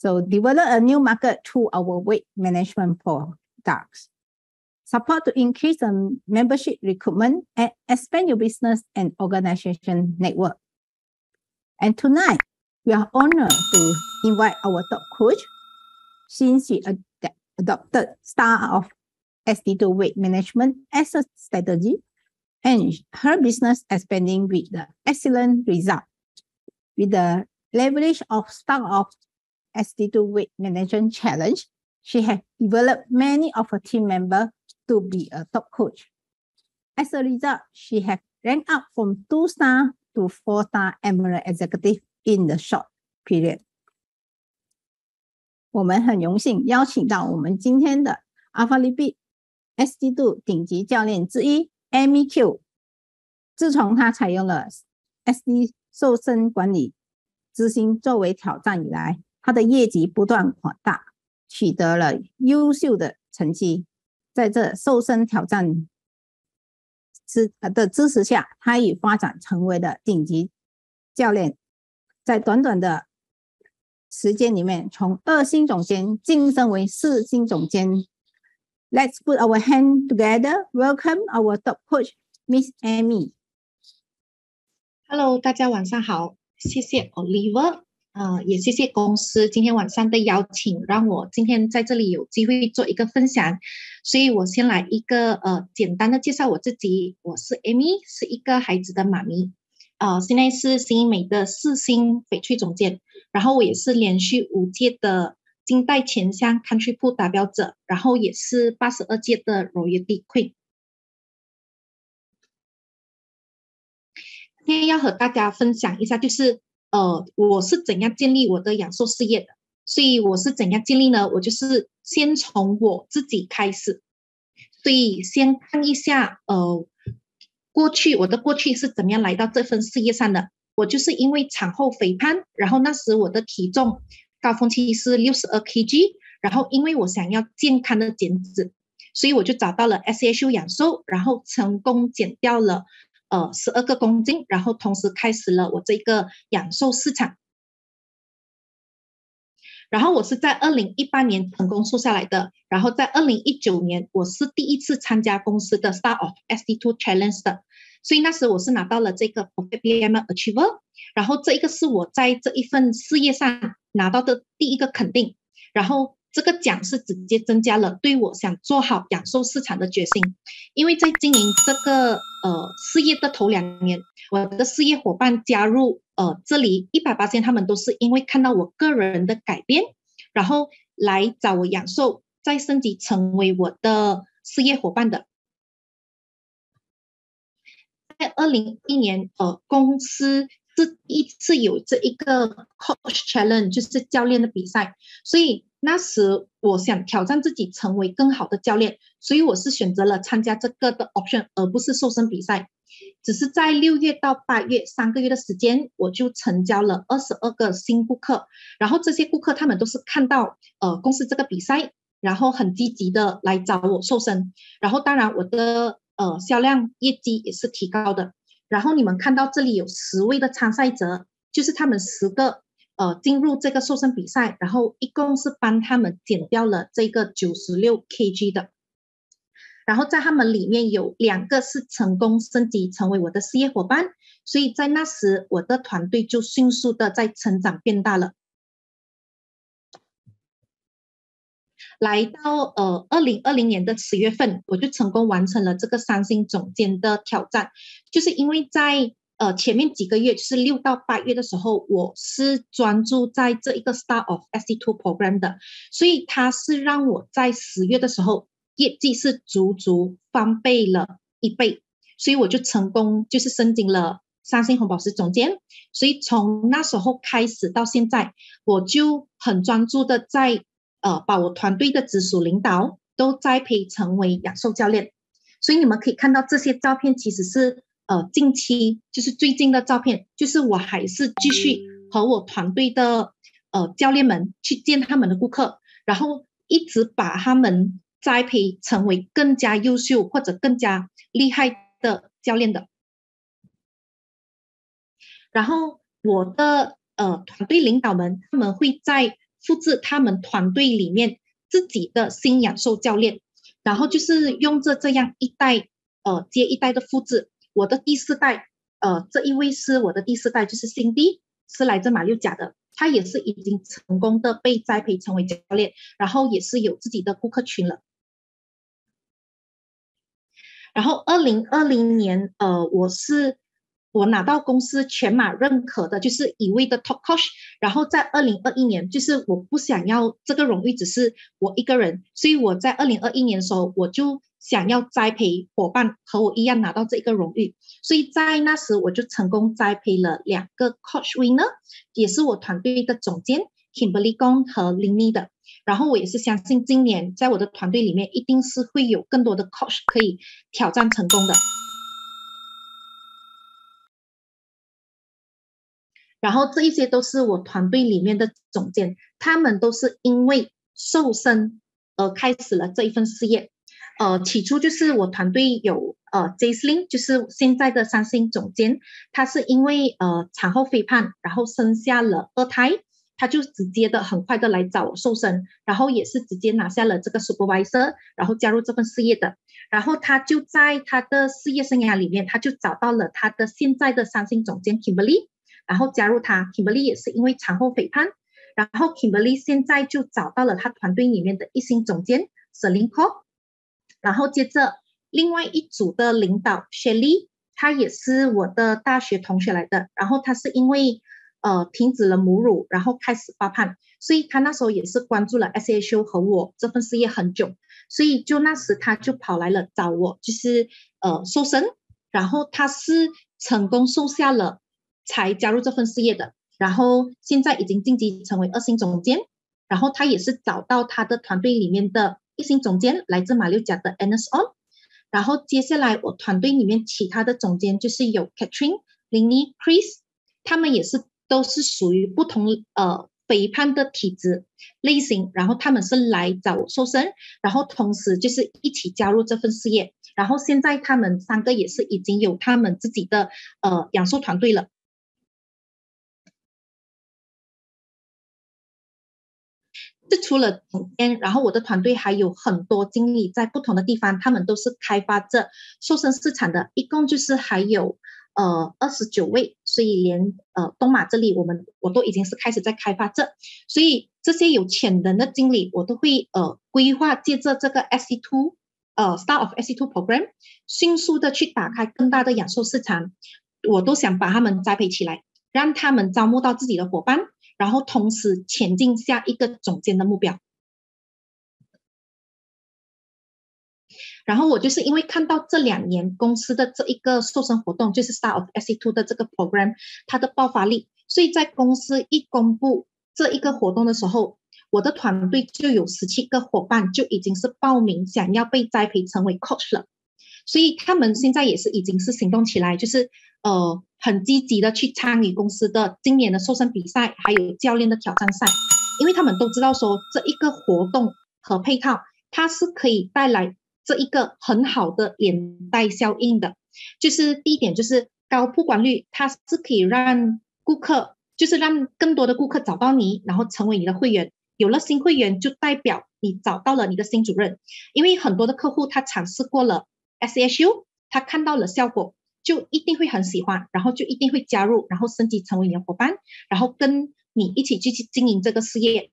So develop a new market through our weight management products. Support to increase the membership recruitment and expand your business and organization network. And tonight, we are honored to invite our top coach, since she ad adopted Star of SD2 Weight Management as a strategy and her business expanding with the excellent result. With the leverage of start of ST2 weight management challenge, she has developed many of her team members to be a top coach. As a result, she has ranked up from two-star to four-star Emerald Executive in the short period. 我们很荣幸邀请到我们今天的 Alpha i b ST2 顶级教练之一 M.E.Q. 自从他采用了 S.D. 瘦身管理之星作为挑战以来，他的业绩不断扩大，取得了优秀的成绩。在这瘦身挑战支的支持下，他已发展成为了顶级教练。在短短的时间里面，从二星总监晋升为四星总监。Let's put our hand together. Welcome our top coach, Miss Amy. Hello，大家晚上好，谢谢 Oliver，呃，也谢谢公司今天晚上的邀请，让我今天在这里有机会做一个分享。所以我先来一个呃简单的介绍我自己，我是 Amy，是一个孩子的妈咪，呃，现在是新美的四星翡翠总监，然后我也是连续五届的金代前乡 Country p o o b 达标者，然后也是八十二届的 Royal D Queen。今天要和大家分享一下，就是呃，我是怎样建立我的养寿事业的。所以我是怎样建立呢？我就是先从我自己开始，所以先看一下呃，过去我的过去是怎么样来到这份事业上的。我就是因为产后肥胖，然后那时我的体重。高峰期是六十二 kg，然后因为我想要健康的减脂，所以我就找到了 S H U 养瘦，然后成功减掉了呃十二个公斤，然后同时开始了我这个养瘦市场。然后我是，在二零一八年成功瘦下来的，然后在二零一九年，我是第一次参加公司的 Star of S D Two Challenge 的，所以那时我是拿到了这个 Perfect BMI Achiever，然后这一个是我在这一份事业上。拿到的第一个肯定，然后这个奖是直接增加了对我想做好养兽市场的决心。因为在经营这个呃事业的头两年，我的事业伙伴加入呃这里一百八千，他们都是因为看到我个人的改变，然后来找我养兽，再升级成为我的事业伙伴的。在二零一年呃公司。这一次有这一个 coach challenge，就是教练的比赛，所以那时我想挑战自己，成为更好的教练，所以我是选择了参加这个的 option，而不是瘦身比赛。只是在六月到八月三个月的时间，我就成交了二十二个新顾客。然后这些顾客他们都是看到呃公司这个比赛，然后很积极的来找我瘦身。然后当然我的呃销量业绩也是提高的。然后你们看到这里有十位的参赛者，就是他们十个呃进入这个瘦身比赛，然后一共是帮他们减掉了这个九十六 kg 的，然后在他们里面有两个是成功升级成为我的事业伙伴，所以在那时我的团队就迅速的在成长变大了。来到呃，二零二零年的十月份，我就成功完成了这个三星总监的挑战，就是因为在呃前面几个月，就是六到八月的时候，我是专注在这一个 start of S C two program 的，所以他是让我在十月的时候，业绩是足足翻倍了一倍，所以我就成功就是申请了三星红宝石总监，所以从那时候开始到现在，我就很专注的在。呃，把我团队的直属领导都栽培成为养瘦教练，所以你们可以看到这些照片，其实是呃近期就是最近的照片，就是我还是继续和我团队的呃教练们去见他们的顾客，然后一直把他们栽培成为更加优秀或者更加厉害的教练的。然后我的呃团队领导们，他们会在。复制他们团队里面自己的新养兽教练，然后就是用这这样一代呃接一代的复制。我的第四代呃这一位是我的第四代，就是 Cindy，是来自马六甲的，他也是已经成功的被栽培成为教练，然后也是有自己的顾客群了。然后二零二零年呃我是。我拿到公司全马认可的，就是一位的 Top Coach。然后在二零二一年，就是我不想要这个荣誉，只是我一个人。所以我在二零二一年的时候，我就想要栽培伙伴和我一样拿到这一个荣誉。所以在那时，我就成功栽培了两个 Coach Winner，也是我团队的总监 k i m b e r l y Gong 和林妮的。然后我也是相信今年在我的团队里面，一定是会有更多的 Coach 可以挑战成功的。然后这一些都是我团队里面的总监，他们都是因为瘦身而开始了这一份事业。呃，起初就是我团队有呃 j a s l i n 就是现在的三星总监，他是因为呃产后肥胖，然后生下了二胎，他就直接的很快的来找我瘦身，然后也是直接拿下了这个 Supervisor，然后加入这份事业的。然后他就在他的事业生涯里面，他就找到了他的现在的三星总监 Kimberly。然后加入他，Kimberly 也是因为产后肥胖，然后 Kimberly 现在就找到了他团队里面的一星总监 Selinko，然后接着另外一组的领导 Shelly，她也是我的大学同学来的，然后她是因为呃停止了母乳，然后开始发胖，所以她那时候也是关注了 SHU 和我这份事业很久，所以就那时她就跑来了找我，就是呃瘦身，然后她是成功瘦下了。才加入这份事业的，然后现在已经晋级成为二星总监，然后他也是找到他的团队里面的一星总监，来自马六甲的 a n e s On，然后接下来我团队里面其他的总监就是有 Katrin、l i n 妮、Chris，他们也是都是属于不同呃肥胖的体质类型，然后他们是来找瘦身，然后同时就是一起加入这份事业，然后现在他们三个也是已经有他们自己的呃养瘦团队了。这除了总监，然后我的团队还有很多经理在不同的地方，他们都是开发这瘦身市场的，一共就是还有呃二十九位，所以连呃东马这里我们我都已经是开始在开发这，所以这些有潜能的经理，我都会呃规划借着这个 SCTO 呃 Star of SCTO Program 迅速的去打开更大的养瘦市场，我都想把他们栽培起来，让他们招募到自己的伙伴。然后同时前进下一个总监的目标。然后我就是因为看到这两年公司的这一个瘦身活动，就是 Star of SC Two 的这个 program，它的爆发力，所以在公司一公布这一个活动的时候，我的团队就有十七个伙伴就已经是报名想要被栽培成为 coach 了。所以他们现在也是已经是行动起来，就是呃很积极的去参与公司的今年的瘦身比赛，还有教练的挑战赛，因为他们都知道说这一个活动和配套，它是可以带来这一个很好的连带效应的。就是第一点就是高曝光率，它是可以让顾客，就是让更多的顾客找到你，然后成为你的会员。有了新会员，就代表你找到了你的新主任，因为很多的客户他尝试过了。S H U，他看到了效果，就一定会很喜欢，然后就一定会加入，然后升级成为你的伙伴，然后跟你一起继续经营这个事业。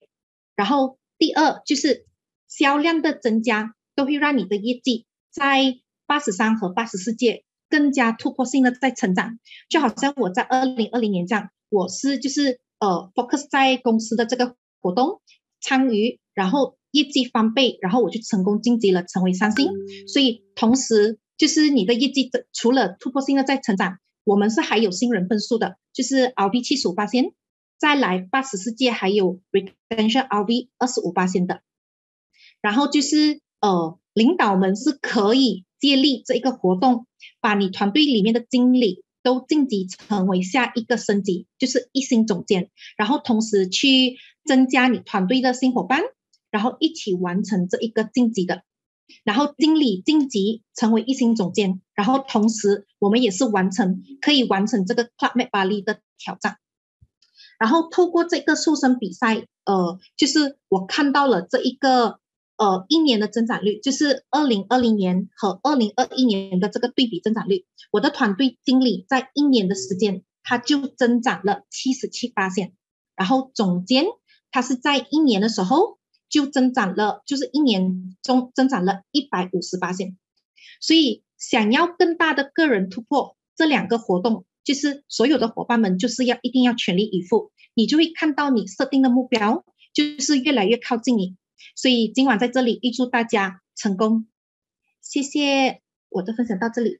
然后第二就是销量的增加，都会让你的业绩在八十三和八十四届更加突破性的在成长。就好像我在二零二零年这样，我是就是呃 focus 在公司的这个活动参与，然后。业绩翻倍，然后我就成功晋级了，成为三星。所以同时就是你的业绩的，除了突破性的在成长，我们是还有新人分数的，就是 RV 七十五八千，再来八十四届还有 Retention RV 二十五八千的。然后就是呃，领导们是可以借力这一个活动，把你团队里面的经理都晋级成为下一个升级，就是一星总监，然后同时去增加你团队的新伙伴。然后一起完成这一个晋级的，然后经理晋级成为一星总监，然后同时我们也是完成可以完成这个 Clubmate 巴黎的挑战。然后透过这个瘦身比赛，呃，就是我看到了这一个呃一年的增长率，就是二零二零年和二零二一年的这个对比增长率，我的团队经理在一年的时间他就增长了七十七八线，然后总监他是在一年的时候。就增长了，就是一年中增长了一百五十八线，所以想要更大的个人突破，这两个活动就是所有的伙伴们就是要一定要全力以赴，你就会看到你设定的目标就是越来越靠近你。所以今晚在这里预祝大家成功，谢谢我的分享到这里。